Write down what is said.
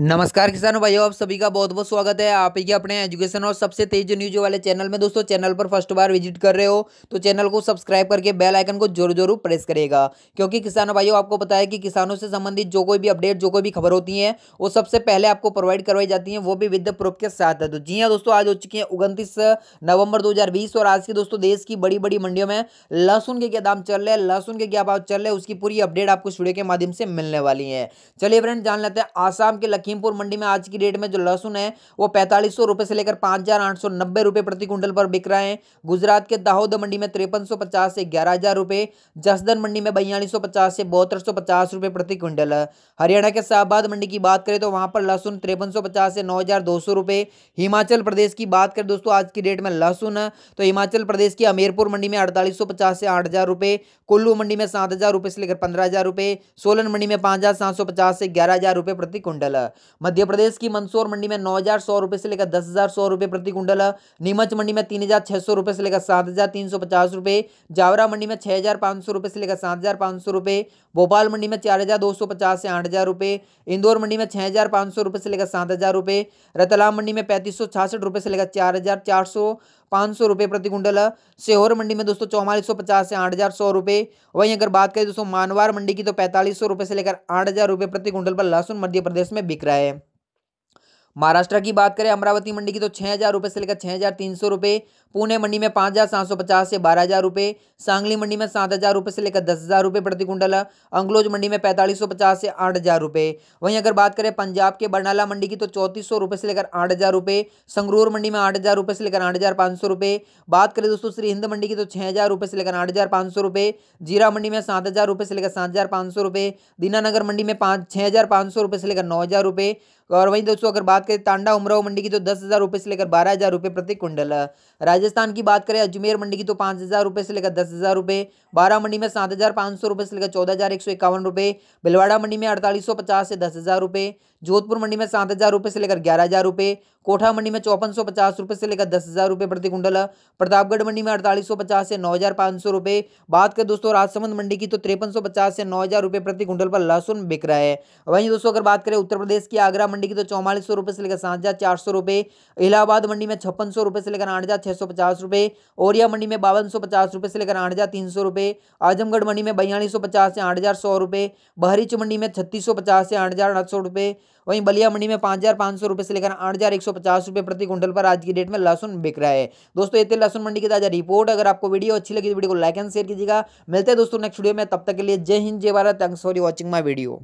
नमस्कार किसानों भाइयों आप सभी का बहुत बहुत स्वागत है आप ही के अपने एजुकेशन और सबसे तेज न्यूज वाले चैनल में दोस्तों चैनल पर फर्स्ट बार विजिट कर रहे हो तो चैनल को सब्सक्राइब करके बेल आइकन को जरूर जरूर प्रेस करेगा क्योंकि किसानों भाइयों आपको पता है कि किसानों से संबंधित जो कोई भी अपडेट जो कोई भी खबर होती है वो सबसे पहले आपको प्रोवाइड करवाई जाती है वो भी विद प्रूफ के साथ है तो जी हाँ दोस्तों आज हो चुकी है उनतीस नवंबर दो और आज के दोस्तों देश की बड़ी बड़ी मंडियों में लहसुन के क्या दाम चल रहे हैं लहसुन के क्या भाव चल रहे हैं उसकी पूरी अपडेट आपको स्टूडियो के माध्यम से मिलने वाली है चलिए फ्रेंड जान लेते हैं आसाम के लखीमपुर मंडी में आज की डेट में जो लहसुन है वो पैंतालीस सौ रुपये से लेकर पाँच हज़ार आठ सौ नब्बे रुपये प्रति कुंटल पर बिक रहे हैं गुजरात के दाहोद मंडी में तिरपन सौ पचास से ग्यारह हज़ार रुपये जसदन मंडी में बयालीस सौ पचास से बहत्तर सौ पचास रुपये प्रति कुंटल हरियाणा के शाहबाद मंडी की बात करें तो वहाँ पर लहसुन तिरपन सौ पचास से नौ हज़ार दो सौ रुपये हिमाचल प्रदेश की बात करें दोस्तों आज की डेट में लहसुन तो हिमाचल प्रदेश की हमीरपुर मंडी में अड़तालीस सौ पचास से आठ हज़ार रुपये कुल्लू मंडी में सात हज़ार रुपये से लेकर पंद्रह हज़ार रुपये सोलन मंडी में पाँच हज़ार सात सौ पचास से ग्यारह हज़ार रुपये प्रति कुंटल मध्य प्रदेश की मंदसौर मंडी में नौ हजार सौ रुपए से लेकर दस हजार सौ रुपए प्रति कुंडल नीमच मंडी में तीन हजार छह सौ रुपए से लेकर सात हजार तीन सौ पचास रुपए जावरा मंडी में छह हजार पांच सौ रुपए से लेकर सात हजार पांच सौ रुपए भोपाल मंडी में चार हजार दो सौ पचास से आठ हजार रुपए इंदौर मंडी में छह हजार पांच सौ रुपए से लेकर सात हजार रुपए रतलाम मंडी में पैंतीस सौ छियासठ रुपए से लेकर चार हजार चार सौ पाँच सौ रुपये प्रति कुंटल है सेहोर मंडी में दोस्तों चौवालीस सौ पचास से आठ हज़ार सौ रुपये वहीं अगर बात करें दोस्तों मानवार मंडी की तो पैंतालीस सौ रुपये से लेकर आठ हज़ार रुपये प्रति कुंटल पर लहसुन मध्य प्रदेश में बिक रहा है महाराष्ट्र की बात करें अमरावती मंडी की तो छः हज़ार रुपये से लेकर छः हज़ार तीन सौ रुपये पुणे मंडी में पाँच हज़ार सात सौ पचास से बारह हज़ार रुपये सांगली मंडी में सात हज़ार रुपये से लेकर दस हज़ार रुपये प्रति कुंटल अंगलोज मंडी में पैंतालीस सौ पचास से आठ हज़ार रुपये वहीं अगर बात करें पंजाब के बरनाला मंडी की तो चौंतीस सौ रुपये से लेकर आठ हज़ार रुपये संगरूर मंडी में आठ हज़ार रुपये से लेकर आठ हज़ार पाँच सौ रुपये बात करें दोस्तों श्री हिंद मंडी की तो छः हज़ार रुपये से लेकर आठ हज़ार पाँच सौ रुपये जीरा मंडी में सात हज़ार रुपये से लेकर सात हज़ार पाँच सौ रुपये दीनानगर मंडी में पाँच छः हज़ार पाँच सौ रुपये से लेकर नौ हज़ार रुपये और वहीं दोस्तों अगर बात करें तांडा उमराव मंडी की तो दस हज़ार रुपये से लेकर बारह हज़ार रुपये प्रति कुंडल राजस्थान की बात करें अजमेर मंडी की तो पाँच हज़ार रुपये से लेकर दस हज़ार रुपये बारह मंडी में सात हज़ार पाँच सौ रुपये से लेकर चौदह हज़ार एक सौ इक्यावन रुपये भिलवाड़ा मंडी में अड़तालीस सौ पचास से दस हज़ार रुपये जोधपुर मंडी में सात हज़ार रुपये से लेकर ग्यारह हज़ार रुपये कोठा मंडी में चौपन सौ पचास रुपये से लेकर दस हज़ार रुपये प्रति कुंडल प्रतापगढ़ मंडी में अड़तालीस सौ पचास से नौ हज़ार पाँच सौ रुपये बात करें दोस्तों राजसमंद मंडी की तो तिरपन सौ पचास से नौ हज़ार रुपये प्रति कुंडल पर लहसुन बिक रहा है वहीं दोस्तों अगर बात करें उत्तर प्रदेश की आगरा मंडी की तो चौवालीस सौ रुपये से लेकर सात हज़ार चार सौ रुपए इलाहाबाद मंडी में छप्पन सौ रुपए से लेकर आठ हज़ार छह सौ पचास रुपए ओरिया मंडी में बावन सौ पचास रुपये से लेकर आठ हज़ार तीन सौ रुपए आजमगढ़ मंडी में बयालीस सौ पचास से आठ हज़ार सौ रुपए बहरीच मंडी में छत्तीस सौ पचास से आठ हज़ार आठ सौ रुपए वहीं बलिया मंडी में पाँच हज़ार पाँच सौ रुपये से लेकर आठ हज़ार एक सौ पचास रुपये प्रति क्विंटल पर आज की डेट में लहसुन बिक रहा है दोस्तों ये थे लहसुन मंडी की ताज़ा रिपोर्ट अगर आपको वीडियो अच्छी लगी तो वीडियो को लाइक एंड शेयर कीजिएगा मिलते हैं दोस्तों नेक्स्ट वीडियो में तब तक के लिए जय हिंद जय Bharat thanks for watching my video